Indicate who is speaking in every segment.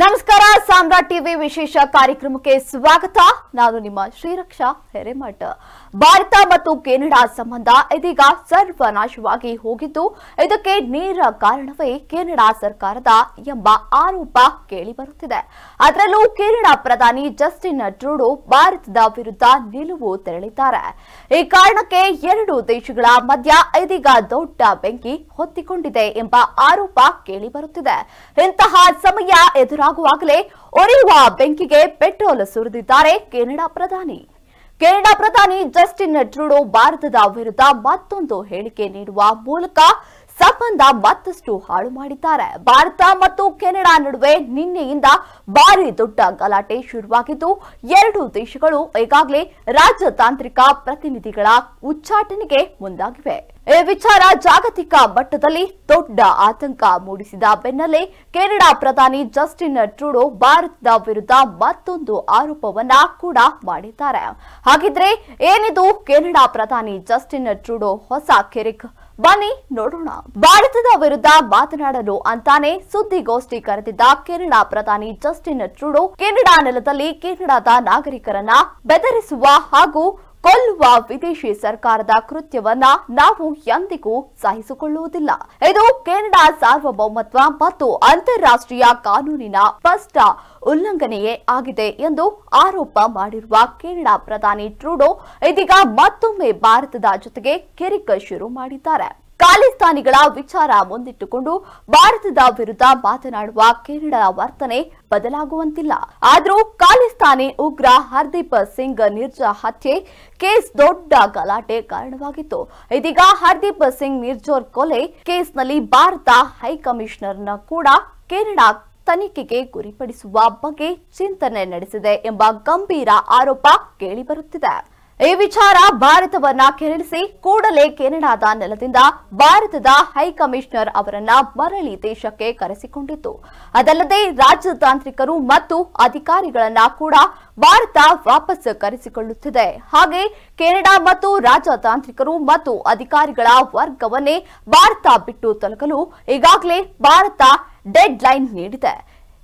Speaker 1: ನಮಸ್ಕಾರ ಸಾಮ್ರಾಟ್ ಟಿವಿ ವಿಶೇಷ ಕಾರ್ಯಕ್ರಮಕ್ಕೆ ಸ್ವಾಗತ ನಾನು ನಿಮ್ಮ ಶ್ರೀರಕ್ಷಾ ಹೆರೆಮಠ ಭಾರತ ಮತ್ತು ಕೆನಡಾ ಸಂಬಂಧ ಇದೀಗ ಸರ್ವನಾಶವಾಗಿ ಹೋಗಿದ್ದು ಇದಕ್ಕೆ ನೇರ ಕಾರಣವೇ ಕೆನಡಾ ಸರ್ಕಾರದ ಎಂಬ ಆರೋಪ ಕೇಳಿಬರುತ್ತಿದೆ ಅದರಲ್ಲೂ ಕೆನಡಾ ಪ್ರಧಾನಿ ಜಸ್ಟಿನ್ ಟ್ರೂಡೋ ಭಾರತದ ವಿರುದ್ಧ ನಿಲುವು ತೆರಳಿದ್ದಾರೆ ಈ ಕಾರಣಕ್ಕೆ ಎರಡು ದೇಶಗಳ ಮಧ್ಯ ಇದೀಗ ದೊಡ್ಡ ಬೆಂಕಿ ಹೊತ್ತಿಕೊಂಡಿದೆ ಎಂಬ ಆರೋಪ ಕೇಳಿಬರುತ್ತಿದೆ ಇಂತಹ ಸಮಯ ಎದುರು ಎದುರಾಗುವಾಗಲೇ ಒರಿಯುವ ಬೆಂಕಿಗೆ ಪೆಟ್ರೋಲ್ ಸುರಿದಿದ್ದಾರೆ ಕೆನಡಾ ಪ್ರಧಾನಿ ಕೆನಡಾ ಪ್ರಧಾನಿ ಜಸ್ಟಿನ್ ಟ್ರೂಡೋ ಭಾರತದ ವಿರುದ್ಧ ಮತ್ತೊಂದು ಹೇಳಿಕೆ ನೀಡುವ ಮೂಲಕ ಸಂಬಂಧ ಮತ್ತಷ್ಟು ಹಾಳು ಮಾಡಿದ್ದಾರೆ ಭಾರತ ಮತ್ತು ಕೆನಡಾ ನಡುವೆ ನಿನ್ನೆಯಿಂದ ಭಾರಿ ದೊಡ್ಡ ಗಲಾಟೆ ಶುರುವಾಗಿದ್ದು ಎರಡು ದೇಶಗಳು ಈಗಾಗಲೇ ರಾಜತಾಂತ್ರಿಕ ಪ್ರತಿನಿಧಿಗಳ ಉಚ್ಚಾಟನೆಗೆ ಮುಂದಾಗಿವೆ ಈ ವಿಚಾರ ಜಾಗತಿಕ ಮಟ್ಟದಲ್ಲಿ ದೊಡ್ಡ ಆತಂಕ ಮೂಡಿಸಿದ ಬೆನ್ನಲ್ಲೇ ಕೆನಡಾ ಪ್ರಧಾನಿ ಜಸ್ಟಿನ್ ಟ್ರೂಡೋ ಭಾರತದ ವಿರುದ್ಧ ಮತ್ತೊಂದು ಆರೋಪವನ್ನ ಕೂಡ ಮಾಡಿದ್ದಾರೆ ಹಾಗಿದ್ರೆ ಏನಿದು ಕೆನಡಾ ಪ್ರಧಾನಿ ಜಸ್ಟಿನ್ ಟ್ರೂಡೋ ಹೊಸ ಕೆರೆಕ್ ಬನ್ನಿ ನೋಡೋಣ ಭಾರತದ ವಿರುದ್ಧ ಮಾತನಾಡಲು ಅಂತಾನೆ ಸುದ್ದಿಗೋಷ್ಠಿ ಕರೆದಿದ್ದ ಕೆನಡಾ ಪ್ರಧಾನಿ ಜಸ್ಟಿನ್ ಟ್ರೂಡೋ ಕೆನಡಾ ನೆಲದಲ್ಲಿ ಕೆನಡಾದ ನಾಗರಿಕರನ್ನ ಬೆದರಿಸುವ ಹಾಗೂ ಕೊಲ್ಲುವ ವಿದೇಶಿ ಸರ್ಕಾರದ ಕೃತ್ಯವನ್ನ ನಾವು ಎಂದಿಗೂ ಸಹಿಸಿಕೊಳ್ಳುವುದಿಲ್ಲ ಇದು ಕೆನಡಾ ಸಾರ್ವಭೌಮತ್ವ ಮತ್ತು ಅಂತಾರಾಷ್ಟ್ರೀಯ ಕಾನೂನಿನ ಸ್ಪಷ್ಟ ಉಲ್ಲಂಘನೆಯೇ ಆಗಿದೆ ಎಂದು ಆರೋಪ ಮಾಡಿರುವ ಕೆನಡಾ ಪ್ರಧಾನಿ ಟ್ರೂಡೋ ಇದೀಗ ಮತ್ತೊಮ್ಮೆ ಭಾರತದ ಜೊತೆಗೆ ಕಿರಿಕ್ ಶುರು ಮಾಡಿದ್ದಾರೆ ಖಾಲಿಸ್ತಾನಿಗಳ ವಿಚಾರ ಮುಂದಿಟ್ಟುಕೊಂಡು ಭಾರತದ ವಿರುದ್ಧ ಮಾತನಾಡುವ ಕೇರಳ ವರ್ತನೆ ಬದಲಾಗುವಂತಿಲ್ಲ ಆದರೂ ಖಾಲಿಸ್ತಾನಿ ಉಗ್ರ ಹರ್ದೀಪ್ ಸಿಂಗ್ ನಿರ್ಜಾ ಹತ್ಯೆ ಕೇಸ್ ದೊಡ್ಡ ಗಲಾಟೆ ಕಾರಣವಾಗಿತ್ತು ಇದೀಗ ಹರ್ದೀಪ್ ಸಿಂಗ್ ನಿರ್ಜೋರ್ ಕೊಲೆ ಕೇಸ್ನಲ್ಲಿ ಭಾರತ ಹೈಕಮಿಷನರ್ನ ಕೂಡ ಕೇರಳ ತನಿಖೆಗೆ ಗುರಿಪಡಿಸುವ ಬಗ್ಗೆ ಚಿಂತನೆ ನಡೆಸಿದೆ ಎಂಬ ಗಂಭೀರ ಆರೋಪ ಕೇಳಿಬರುತ್ತಿದೆ ಈ ವಿಚಾರ ಭಾರತವನ್ನ ಕೆರಳಿಸಿ ಕೂಡಲೇ ಕೆನಡಾದ ನೆಲದಿಂದ ಭಾರತದ ಹೈಕಮಿಷನರ್ ಅವರನ್ನ ಮರಳಿ ದೇಶಕ್ಕೆ ಕರೆಸಿಕೊಂಡಿತ್ತು ಅದಲ್ಲದೆ ರಾಜತಾಂತ್ರಿಕರು ಮತ್ತು ಅಧಿಕಾರಿಗಳನ್ನ ಕೂಡ ಭಾರತ ವಾಪಸ್ ಕರೆಸಿಕೊಳ್ಳುತ್ತಿದೆ ಹಾಗೆ ಕೆನಡಾ ಮತ್ತು ರಾಜತಾಂತ್ರಿಕರು ಮತ್ತು ಅಧಿಕಾರಿಗಳ ವರ್ಗವನ್ನೇ ಭಾರತ ಬಿಟ್ಟು ತಲುಪಲು ಈಗಾಗಲೇ ಭಾರತ ಡೆಡ್ ಲೈನ್ ನೀಡಿದೆ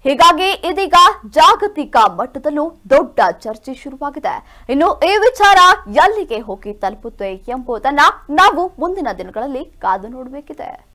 Speaker 1: ಹೀಗಾಗಿ ಇದೀಗ ಜಾಗತಿಕ ಮಟ್ಟದಲ್ಲೂ ದೊಡ್ಡ ಚರ್ಚೆ ಶುರುವಾಗಿದೆ ಇನ್ನು ಈ ವಿಚಾರ ಎಲ್ಲಿಗೆ ಹೋಗಿ ತಲುಪುತ್ತೆ ಎಂಬುದನ್ನ ನಾವು ಮುಂದಿನ ದಿನಗಳಲ್ಲಿ ಕಾದು ನೋಡಬೇಕಿದೆ